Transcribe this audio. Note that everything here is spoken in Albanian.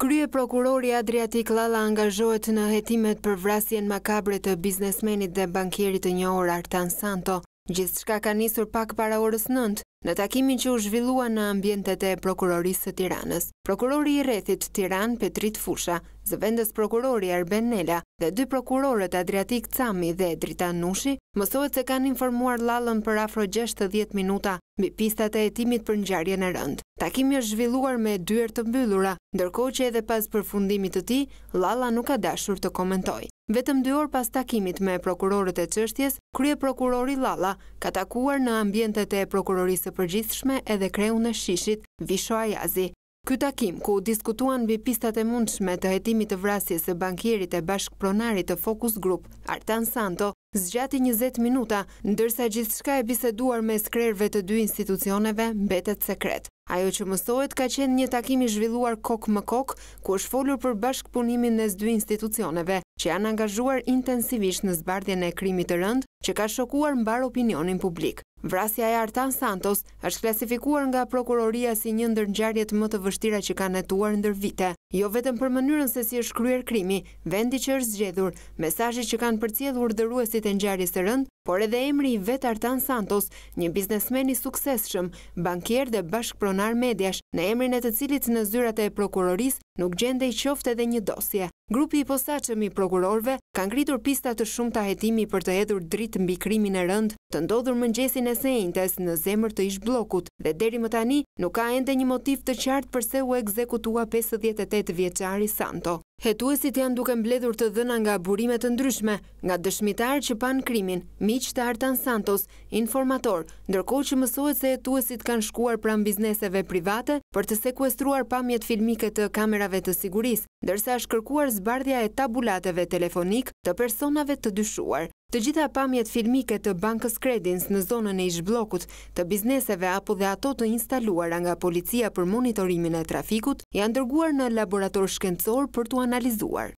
Krye prokurori Adriatik Lala angazhohet në hetimet për vrasjen makabre të biznesmenit dhe bankjerit të një orë Artan Santo. Gjithë shka ka nisur pak para orës nëndë, në takimin që u zhvillua në ambjentet e prokurorisë të tiranës. Prokurori i rethit Tiran Petrit Fusha zëvendës prokurori Erben Nela dhe dy prokurorët Adriatik Cami dhe Dritan Nushi, mësohet se kanë informuar lalën për afro 60 minuta mbi pistat e etimit për njarje në rënd. Takimi është zhvilluar me dyër të mbyllura, ndërko që edhe pas për fundimit të ti, Lalla nuk ka dashur të komentoj. Vetëm dy orë pas takimit me prokurorët e qështjes, krye prokurori Lalla ka takuar në ambjentet e prokurorisë përgjithshme edhe kreun e shishit, Visho Ajazi. Ky takim, ku diskutuan bi pistat e mundshme të jetimit të vrasjes e bankjerit e bashkë pronarit të Focus Group, Artan Santo, zgjati 20 minuta, ndërsa gjithë shka e biseduar me skrerve të dy institucioneve mbetet sekret. Ajo që mësohet ka qenë një takimi zhvilluar kokë më kokë, ku është folur për bashkë punimin në zdu institucioneve, që janë angazhuar intensivisht në zbardhjen e krimit të rënd, që ka shokuar mbar opinionin publik. Vrasja e Artan Santos është klasifikuar nga prokuroria si një ndërngjarjet më të vështira që ka netuar ndër vite jo vetëm për mënyrën se si është kryer krimi, vendi që është zgjedhur, mesajë që kanë përcjedhur dëruesit e njarës të rënd, por edhe emri i vetë Artan Santos, një biznesmeni sukses shumë, bankier dhe bashkpronar medjash, në emrin e të cilit në zyrat e prokuroris nuk gjende i qofte edhe një dosje. Grupi i posaqëm i prokurorve kanë gritur pista të shumë të hetimi për të hedhur dritë mbi krimin e rënd, të ndodhur mëngjesin e sejntes në zemër të ish dhe deri më tani nuk ka ende një motiv të qartë përse u ekzekutua 58 18 vjeqari Santo. Hetuesit janë duke mbledhur të dhëna nga burimet të ndryshme, nga dëshmitarë që panë krimin, miq të Artan Santos, informator, ndërko që mësohet se hetuesit kanë shkuar pram bizneseve private për të sekuestruar pamjet filmike të kamerave të siguris, dërsa është kërkuar zbardhja e tabulateve telefonik të personave të dyshuar. Të gjitha pamjet filmike të bankës kredins në zonën e ishblokut, të bizneseve apo dhe ato të instaluar nga policia për monitorimin e trafikut, janë dërguar në laborator shkencor për të analizuar.